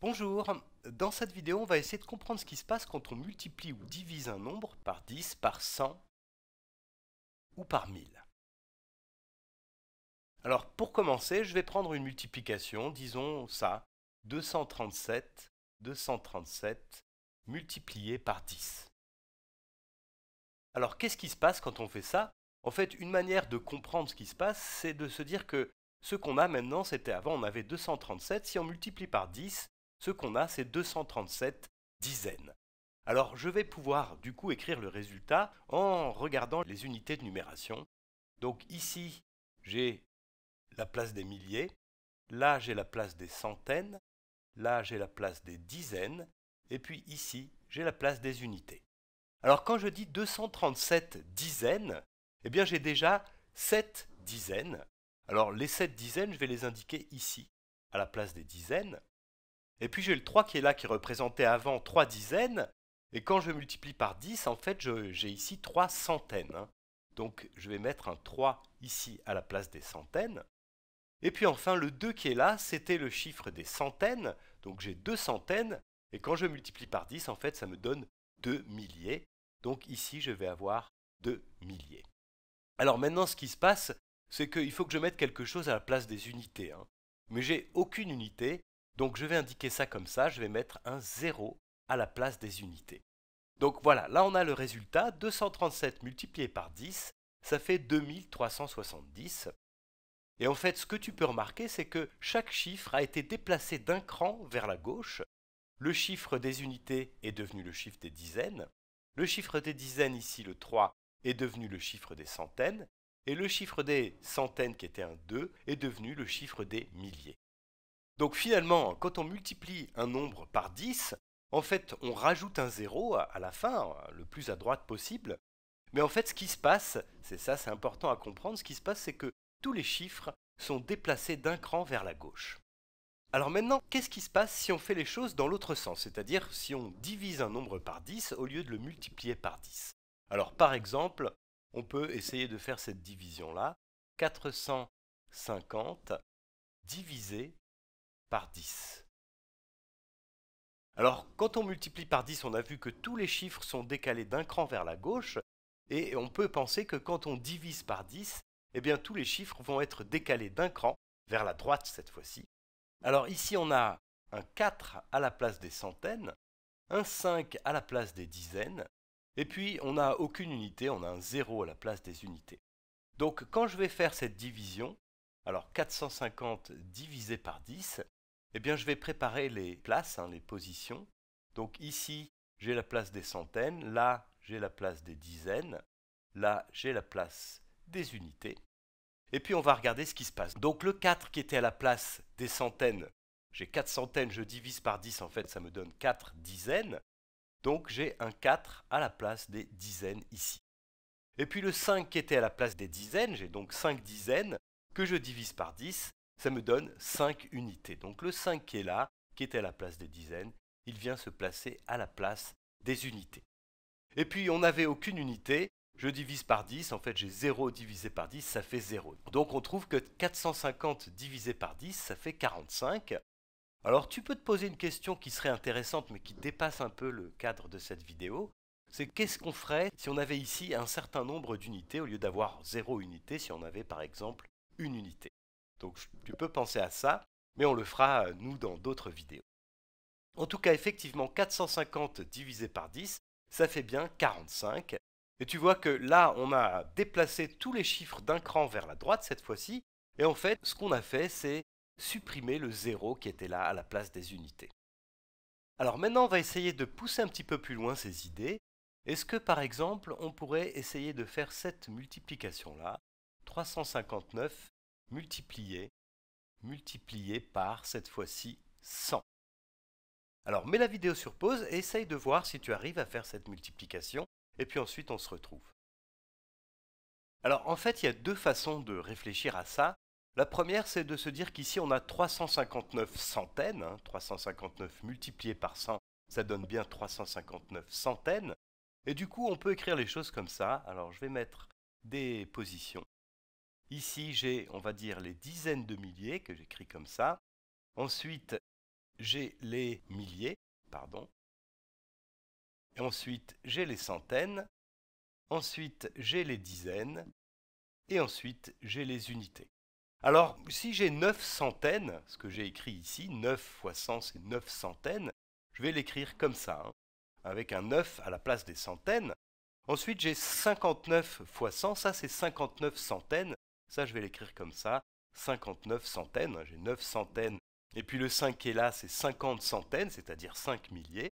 Bonjour, dans cette vidéo on va essayer de comprendre ce qui se passe quand on multiplie ou divise un nombre par 10, par 100 ou par 1000. Alors pour commencer, je vais prendre une multiplication, disons ça, 237, 237 multiplié par 10. Alors qu'est-ce qui se passe quand on fait ça En fait, une manière de comprendre ce qui se passe, c'est de se dire que ce qu'on a maintenant, c'était avant, on avait 237, si on multiplie par 10, ce qu'on a, c'est 237 dizaines. Alors je vais pouvoir du coup écrire le résultat en regardant les unités de numération. Donc ici, j'ai la place des milliers, là j'ai la place des centaines, là j'ai la place des dizaines, et puis ici, j'ai la place des unités. Alors quand je dis 237 dizaines, eh bien j'ai déjà 7 dizaines. Alors les 7 dizaines, je vais les indiquer ici, à la place des dizaines. Et puis j'ai le 3 qui est là, qui représentait avant 3 dizaines. Et quand je multiplie par 10, en fait, j'ai ici 3 centaines. Hein. Donc je vais mettre un 3 ici à la place des centaines. Et puis enfin, le 2 qui est là, c'était le chiffre des centaines. Donc j'ai 2 centaines. Et quand je multiplie par 10, en fait, ça me donne 2 milliers. Donc ici, je vais avoir 2 milliers. Alors maintenant, ce qui se passe, c'est qu'il faut que je mette quelque chose à la place des unités. Mais hein. Mais j'ai aucune unité, donc je vais indiquer ça comme ça, je vais mettre un 0 à la place des unités. Donc voilà, là on a le résultat, 237 multiplié par 10, ça fait 2370. Et en fait, ce que tu peux remarquer, c'est que chaque chiffre a été déplacé d'un cran vers la gauche. Le chiffre des unités est devenu le chiffre des dizaines. Le chiffre des dizaines, ici le 3, est devenu le chiffre des centaines. Et le chiffre des centaines, qui était un 2, est devenu le chiffre des milliers. Donc finalement, quand on multiplie un nombre par 10, en fait, on rajoute un 0 à la fin, le plus à droite possible. Mais en fait, ce qui se passe, c'est ça, c'est important à comprendre, ce qui se passe, c'est que tous les chiffres sont déplacés d'un cran vers la gauche. Alors maintenant, qu'est-ce qui se passe si on fait les choses dans l'autre sens, c'est-à-dire si on divise un nombre par 10 au lieu de le multiplier par 10 Alors par exemple, on peut essayer de faire cette division-là, 450 divisé par 10. Alors, quand on multiplie par 10, on a vu que tous les chiffres sont décalés d'un cran vers la gauche, et on peut penser que quand on divise par 10, eh bien tous les chiffres vont être décalés d'un cran vers la droite cette fois-ci. Alors ici, on a un 4 à la place des centaines, un 5 à la place des dizaines, et puis on n'a aucune unité, on a un 0 à la place des unités. Donc quand je vais faire cette division, alors 450 divisé par 10, eh bien, je vais préparer les places, hein, les positions. Donc ici, j'ai la place des centaines, là, j'ai la place des dizaines, là, j'ai la place des unités. Et puis, on va regarder ce qui se passe. Donc le 4 qui était à la place des centaines, j'ai 4 centaines, je divise par 10, en fait, ça me donne 4 dizaines. Donc j'ai un 4 à la place des dizaines ici. Et puis le 5 qui était à la place des dizaines, j'ai donc 5 dizaines que je divise par 10, ça me donne 5 unités. Donc le 5 qui est là, qui était à la place des dizaines, il vient se placer à la place des unités. Et puis on n'avait aucune unité, je divise par 10, en fait j'ai 0 divisé par 10, ça fait 0. Donc on trouve que 450 divisé par 10, ça fait 45. Alors tu peux te poser une question qui serait intéressante mais qui dépasse un peu le cadre de cette vidéo, c'est qu'est-ce qu'on ferait si on avait ici un certain nombre d'unités au lieu d'avoir 0 unités, si on avait par exemple une unité. Donc tu peux penser à ça, mais on le fera, euh, nous, dans d'autres vidéos. En tout cas, effectivement, 450 divisé par 10, ça fait bien 45. Et tu vois que là, on a déplacé tous les chiffres d'un cran vers la droite cette fois-ci. Et en fait, ce qu'on a fait, c'est supprimer le 0 qui était là à la place des unités. Alors maintenant, on va essayer de pousser un petit peu plus loin ces idées. Est-ce que par exemple, on pourrait essayer de faire cette multiplication-là, 359 multiplié, multiplié par, cette fois-ci, 100. Alors, mets la vidéo sur pause et essaye de voir si tu arrives à faire cette multiplication, et puis ensuite on se retrouve. Alors, en fait, il y a deux façons de réfléchir à ça. La première, c'est de se dire qu'ici, on a 359 centaines, 359 hein, multiplié par 100, ça donne bien 359 centaines, et du coup, on peut écrire les choses comme ça. Alors, je vais mettre des positions Ici, j'ai, on va dire, les dizaines de milliers que j'écris comme ça. Ensuite, j'ai les milliers, pardon. ensuite, j'ai les centaines. Ensuite, j'ai les dizaines. Et ensuite, j'ai les unités. Alors, si j'ai 9 centaines, ce que j'ai écrit ici, 9 fois 100, c'est 9 centaines, je vais l'écrire comme ça, hein. avec un 9 à la place des centaines. Ensuite, j'ai 59 fois 100, ça c'est 59 centaines, ça, je vais l'écrire comme ça. 59 centaines, j'ai 9 centaines. Et puis le 5 qui est là, c'est 50 centaines, c'est-à-dire 5 milliers.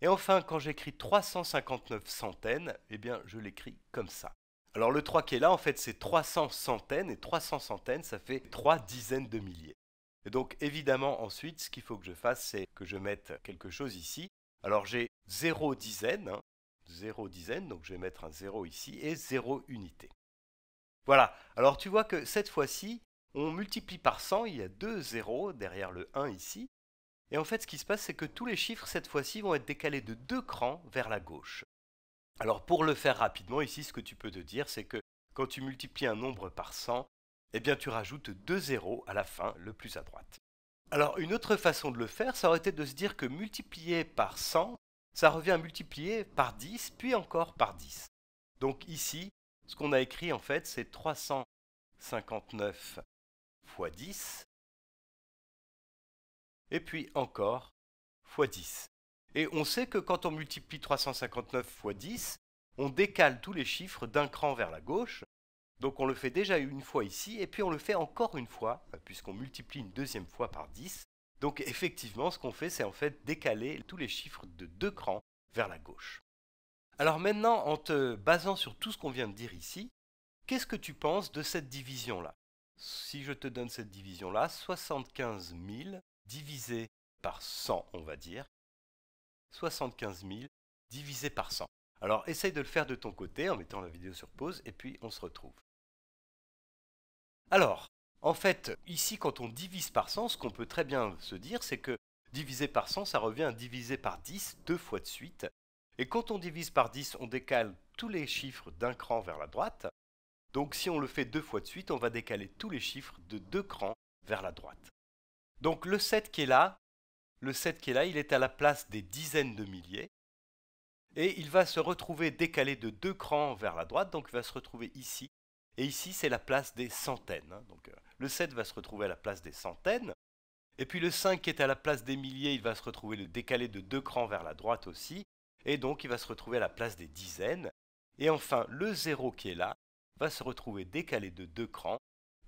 Et enfin, quand j'écris 359 centaines, eh bien, je l'écris comme ça. Alors le 3 qui est là, en fait, c'est 300 centaines, et 300 centaines, ça fait 3 dizaines de milliers. Et donc, évidemment, ensuite, ce qu'il faut que je fasse, c'est que je mette quelque chose ici. Alors j'ai 0 dizaines, 0 hein. dizaines, donc je vais mettre un 0 ici, et 0 unités. Voilà, alors tu vois que cette fois-ci, on multiplie par 100, il y a deux zéros derrière le 1 ici, et en fait ce qui se passe c'est que tous les chiffres cette fois-ci vont être décalés de deux crans vers la gauche. Alors pour le faire rapidement, ici ce que tu peux te dire c'est que quand tu multiplies un nombre par 100, eh bien tu rajoutes deux zéros à la fin, le plus à droite. Alors une autre façon de le faire, ça aurait été de se dire que multiplier par 100, ça revient à multiplier par 10, puis encore par 10. Donc ici, ce qu'on a écrit, en fait, c'est 359 fois 10, et puis encore fois 10. Et on sait que quand on multiplie 359 fois 10, on décale tous les chiffres d'un cran vers la gauche. Donc on le fait déjà une fois ici, et puis on le fait encore une fois, puisqu'on multiplie une deuxième fois par 10. Donc effectivement, ce qu'on fait, c'est en fait décaler tous les chiffres de deux crans vers la gauche. Alors maintenant, en te basant sur tout ce qu'on vient de dire ici, qu'est-ce que tu penses de cette division-là Si je te donne cette division-là, 75 000 divisé par 100, on va dire, 75 000 divisé par 100. Alors essaye de le faire de ton côté en mettant la vidéo sur pause et puis on se retrouve. Alors, en fait, ici quand on divise par 100, ce qu'on peut très bien se dire, c'est que diviser par 100, ça revient à diviser par 10 deux fois de suite. Et quand on divise par 10, on décale tous les chiffres d'un cran vers la droite. Donc si on le fait deux fois de suite, on va décaler tous les chiffres de deux crans vers la droite. Donc le 7 qui est là, le 7 qui est là, il est à la place des dizaines de milliers. Et il va se retrouver décalé de deux crans vers la droite, donc il va se retrouver ici. Et ici, c'est la place des centaines. Hein. Donc, euh, le 7 va se retrouver à la place des centaines. Et puis le 5 qui est à la place des milliers, il va se retrouver décalé de deux crans vers la droite aussi et donc il va se retrouver à la place des dizaines. Et enfin, le 0 qui est là va se retrouver décalé de deux crans.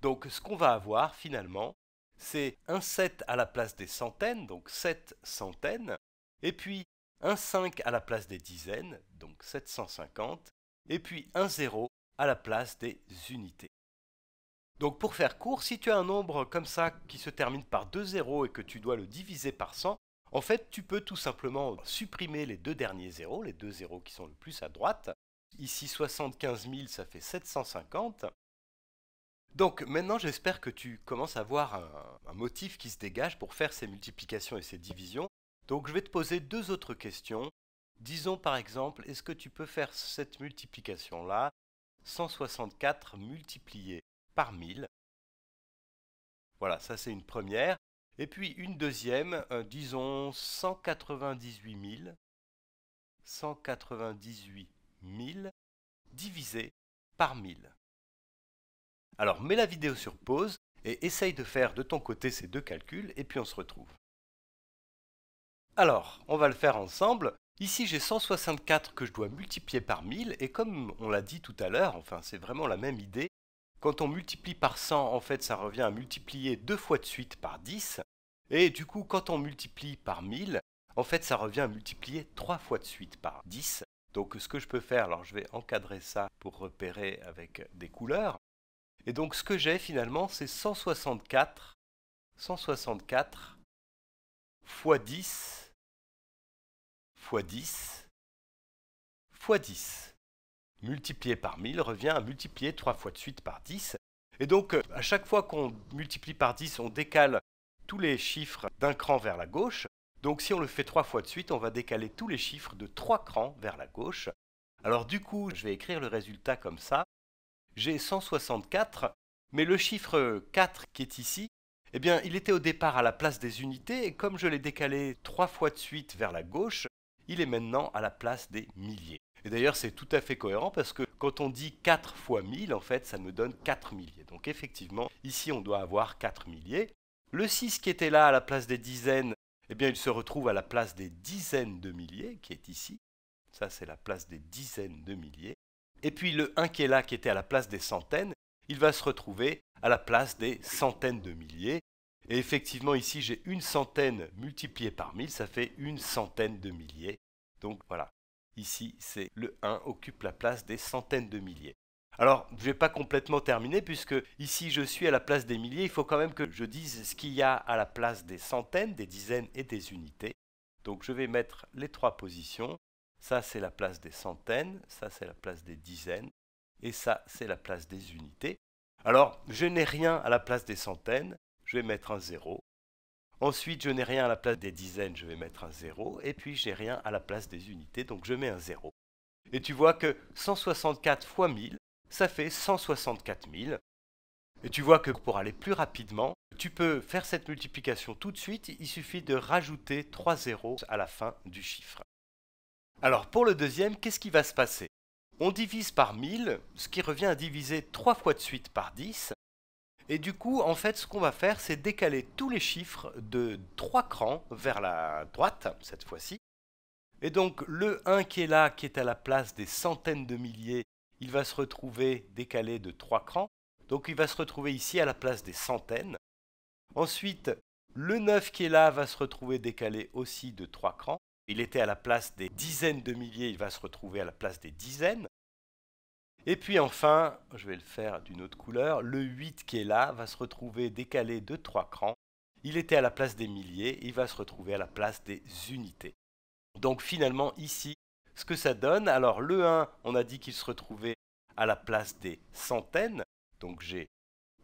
Donc ce qu'on va avoir finalement, c'est un 7 à la place des centaines, donc 7 centaines, et puis un 5 à la place des dizaines, donc 750, et puis un 0 à la place des unités. Donc pour faire court, si tu as un nombre comme ça qui se termine par deux zéros et que tu dois le diviser par 100, en fait, tu peux tout simplement supprimer les deux derniers zéros, les deux zéros qui sont le plus à droite. Ici, 75 000, ça fait 750. Donc maintenant, j'espère que tu commences à voir un, motif qui se dégage pour faire ces multiplications et ces divisions. Donc je vais te poser deux autres questions. Disons par exemple, est-ce que tu peux faire cette multiplication-là 164 multiplié par 1000. Voilà, ça c'est une première. Et puis une deuxième, euh, disons 198 000 divisé par 1000. Alors mets la vidéo sur pause et essaye de faire de ton côté ces deux calculs et puis on se retrouve. Alors, on va le faire ensemble. Ici, j'ai 164 que je dois multiplier par 1000 et comme on l'a dit tout à l'heure, enfin c'est vraiment la même idée, quand on multiplie par 100, en fait, ça revient à multiplier deux fois de suite par 10. Et du coup, quand on multiplie par 1000, en fait, ça revient à multiplier trois fois de suite par 10. Donc ce que je peux faire, alors je vais encadrer ça pour repérer avec des couleurs. Et donc ce que j'ai finalement, c'est 164, 164 10 x 10 fois 10 multiplié par 1000 revient à multiplier 3 fois de suite par 10. Et donc, euh, à chaque fois qu'on multiplie par 10, on décale tous les chiffres d'un cran vers la gauche. Donc, si on le fait 3 fois de suite, on va décaler tous les chiffres de 3 crans vers la gauche. Alors, du coup, je vais écrire le résultat comme ça. J'ai 164, mais le chiffre 4 qui est ici, eh bien, il était au départ à la place des unités, et comme je l'ai décalé 3 fois de suite vers la gauche, il est maintenant à la place des milliers. Et d'ailleurs, c'est tout à fait cohérent parce que quand on dit 4 fois 1000, en fait, ça me donne 4 milliers. Donc effectivement, ici, on doit avoir 4 milliers. Le 6 qui était là à la place des dizaines, eh bien, il se retrouve à la place des dizaines de milliers, qui est ici. Ça, c'est la place des dizaines de milliers. Et puis le 1 qui est là, qui était à la place des centaines, il va se retrouver à la place des centaines de milliers. Et effectivement, ici, j'ai une centaine multipliée par 1000, ça fait une centaine de milliers. Donc voilà, Ici, c'est le 1 occupe la place des centaines de milliers. Alors, je ne vais pas complètement terminer puisque ici je suis à la place des milliers, il faut quand même que je dise ce qu'il y a à la place des centaines, des dizaines et des unités. Donc je vais mettre les trois positions. Ça c'est la place des centaines, ça c'est la place des dizaines et ça c'est la place des unités. Alors, je n'ai rien à la place des centaines, je vais mettre un 0. Ensuite, je n'ai rien à la place des dizaines, je vais mettre un 0. Et puis, je n'ai rien à la place des unités, donc je mets un 0. Et tu vois que 164 fois 1000, ça fait 164 000. Et tu vois que pour aller plus rapidement, tu peux faire cette multiplication tout de suite, il suffit de rajouter 3 zéros à la fin du chiffre. Alors pour le deuxième, qu'est-ce qui va se passer On divise par 1000, ce qui revient à diviser 3 fois de suite par 10, et du coup, en fait, ce qu'on va faire, c'est décaler tous les chiffres de 3 crans vers la droite, cette fois-ci. Et donc, le 1 qui est là, qui est à la place des centaines de milliers, il va se retrouver décalé de 3 crans. Donc, il va se retrouver ici à la place des centaines. Ensuite, le 9 qui est là va se retrouver décalé aussi de 3 crans. Il était à la place des dizaines de milliers, il va se retrouver à la place des dizaines. Et puis enfin, je vais le faire d'une autre couleur, le 8 qui est là va se retrouver décalé de 3 crans. Il était à la place des milliers, il va se retrouver à la place des unités. Donc finalement ici, ce que ça donne, alors le 1, on a dit qu'il se retrouvait à la place des centaines, donc j'ai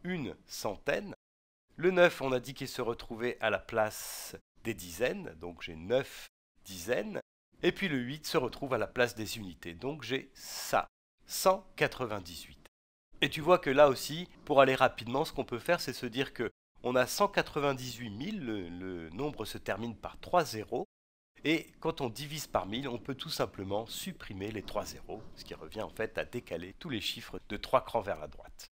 une centaine. Le 9, on a dit qu'il se retrouvait à la place des dizaines, donc j'ai 9 dizaines. Et puis le 8 se retrouve à la place des unités, donc j'ai ça. 198. Et tu vois que là aussi, pour aller rapidement, ce qu'on peut faire, c'est se dire que on a 198 000, le, le nombre se termine par 3 zéros, et quand on divise par 1000, on peut tout simplement supprimer les 3 zéros, ce qui revient en fait à décaler tous les chiffres de trois crans vers la droite.